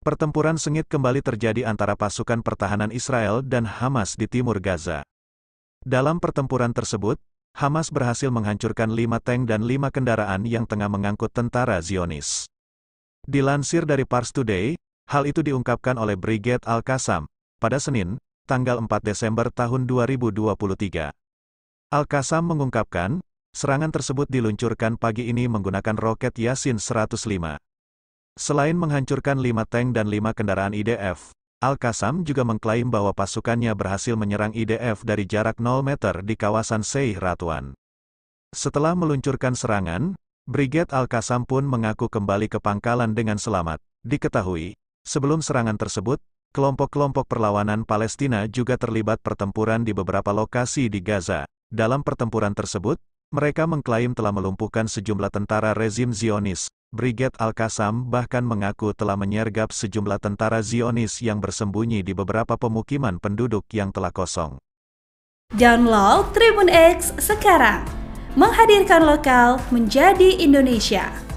Pertempuran sengit kembali terjadi antara pasukan pertahanan Israel dan Hamas di timur Gaza. Dalam pertempuran tersebut, Hamas berhasil menghancurkan lima tank dan lima kendaraan yang tengah mengangkut tentara Zionis. Dilansir dari Pars Today, hal itu diungkapkan oleh Brigade Al-Qassam, pada Senin, tanggal 4 Desember tahun 2023. Al-Qassam mengungkapkan, serangan tersebut diluncurkan pagi ini menggunakan roket Yasin 105. Selain menghancurkan lima tank dan lima kendaraan IDF, Al-Qassam juga mengklaim bahwa pasukannya berhasil menyerang IDF dari jarak 0 meter di kawasan Seih Ratuan. Setelah meluncurkan serangan, Brigade Al-Qassam pun mengaku kembali ke pangkalan dengan selamat. Diketahui, sebelum serangan tersebut, kelompok-kelompok perlawanan Palestina juga terlibat pertempuran di beberapa lokasi di Gaza. Dalam pertempuran tersebut, mereka mengklaim telah melumpuhkan sejumlah tentara rezim Zionis, Brigade Al-Qassam bahkan mengaku telah menyergap sejumlah tentara Zionis yang bersembunyi di beberapa pemukiman penduduk yang telah kosong. Download Tribun X sekarang, menghadirkan lokal menjadi Indonesia.